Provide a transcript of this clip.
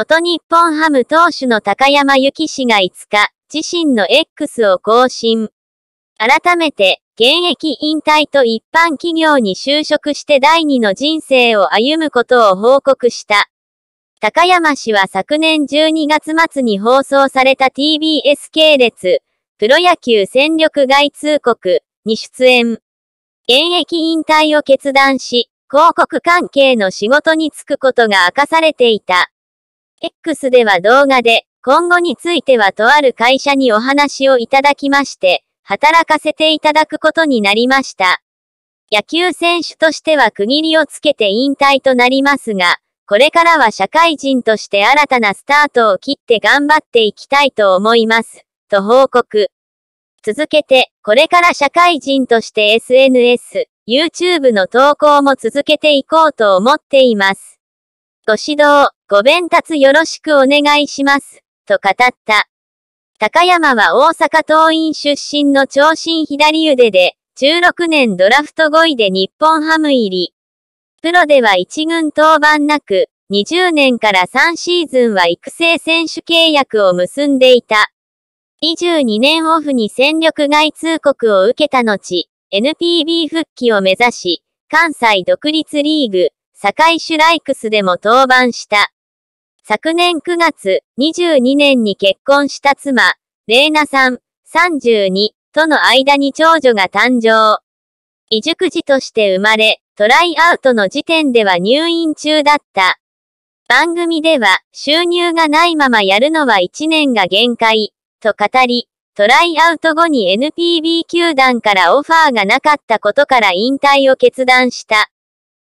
音日本ハム投手の高山幸氏が5日、自身の X を更新。改めて、現役引退と一般企業に就職して第二の人生を歩むことを報告した。高山氏は昨年12月末に放送された TBS 系列、プロ野球戦力外通告に出演。現役引退を決断し、広告関係の仕事に就くことが明かされていた。X では動画で、今後についてはとある会社にお話をいただきまして、働かせていただくことになりました。野球選手としては区切りをつけて引退となりますが、これからは社会人として新たなスタートを切って頑張っていきたいと思います。と報告。続けて、これから社会人として SNS、YouTube の投稿も続けていこうと思っています。ご指導、ご弁達よろしくお願いします、と語った。高山は大阪桐蔭出身の長身左腕で、16年ドラフト5位で日本ハム入り。プロでは1軍登板なく、20年から3シーズンは育成選手契約を結んでいた。22年オフに戦力外通告を受けた後、NPB 復帰を目指し、関西独立リーグ、堺シュライクスでも登板した。昨年9月、22年に結婚した妻、レーナさん、32との間に長女が誕生。移熟児として生まれ、トライアウトの時点では入院中だった。番組では、収入がないままやるのは1年が限界、と語り、トライアウト後に NPB 球団からオファーがなかったことから引退を決断した。